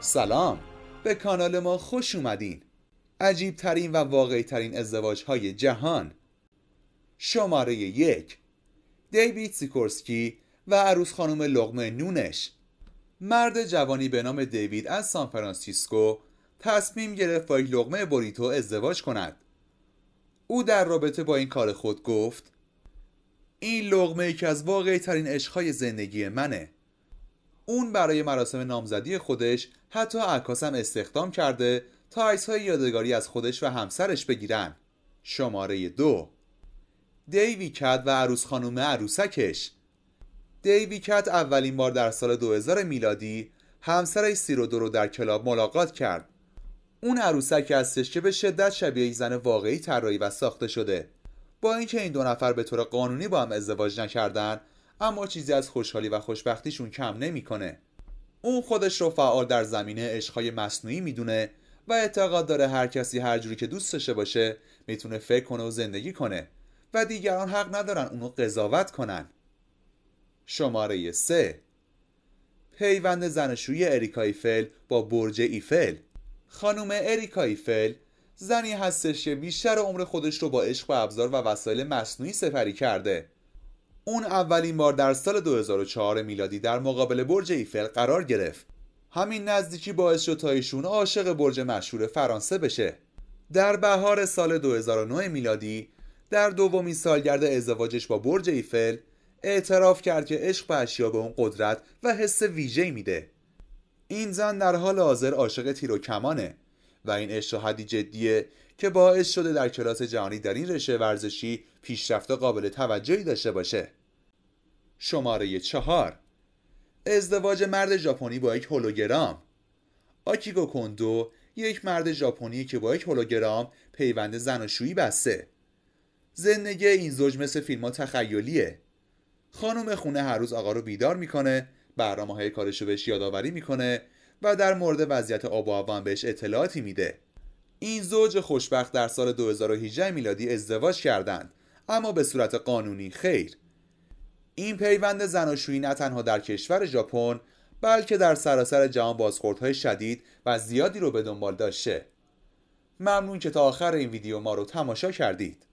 سلام به کانال ما خوش اومدین عجیب ترین و واقعی ترین ازدواج های جهان شماره یک دیوید سیکورسکی و عروس خانم لغمه نونش مرد جوانی به نام دیوید از سانفرانسیسکو تصمیم گرفت با یک لغمه بوریتو ازدواج کند او در رابطه با این کار خود گفت این لغمه یکی از واقعی ترین عشقهای زندگی منه اون برای مراسم نامزدی خودش حتی هم استخدام کرده تا های یادگاری از خودش و همسرش بگیرن شماره دو دیوی کت و عروس خانوم عروسکش دیوی کت اولین بار در سال 2000 میلادی همسرش سیرودو رو در کلاب ملاقات کرد اون عروسک هستش که به شدت شبیه زن واقعی طراحی و ساخته شده با اینکه این دو نفر به طور قانونی با هم ازدواج نکردن اما چیزی از خوشحالی و خوشبختیشون کم نمیکنه. اون خودش رو فعال در زمینه عشقهای مصنوعی میدونه و اعتقاد داره هر کسی هر جوری که دوست داشته باشه میتونه فکر کنه و زندگی کنه و دیگران حق ندارن اونو قضاوت کنن. شماره 3 پیوند زنشوی اریکا ایفل با برج ایفل خانم اریکا ایفل زنی هستش که بیشتر عمر خودش رو با عشق و ابزار و وسایل مصنوعی سفری کرده اون اولین بار در سال 2004 میلادی در مقابل برج ایفل قرار گرفت همین نزدیکی باعث شد تا ایشون عاشق برج مشهور فرانسه بشه در بهار سال 2009 میلادی در دومین سالگرد ازدواجش با برج ایفل اعتراف کرد که عشق به اشیا به اون قدرت و حس ویژه‌ای میده این زن در حال حاضر عاشق تیر و کمانه و این عشق حدی جدیه که باعث شده در کلاس جهانی در این رشته ورزشی پیشرفت قابل توجهی داشته باشه شماره چهار ازدواج مرد ژاپنی با یک هولوگرام آکیگو کندو یک مرد ژاپنی که با یک هولوگرام پیوند زناشویی بسته زندگی این زوج مثل فیلم ها تخیلیه خانم خونه هر روز آقا رو بیدار میکنه برنامه های رو بهش یادآوری میکنه و در مورد وضعیت آب و هوا بهش اطلاعاتی میده این زوج خوشبخت در سال 2018 میلادی ازدواج کردند اما به صورت قانونی خیر این پیوند زناشویی نه تنها در کشور ژاپن بلکه در سراسر جهان بازخوردهای شدید و زیادی رو به دنبال داشته ممنون که تا آخر این ویدیو ما رو تماشا کردید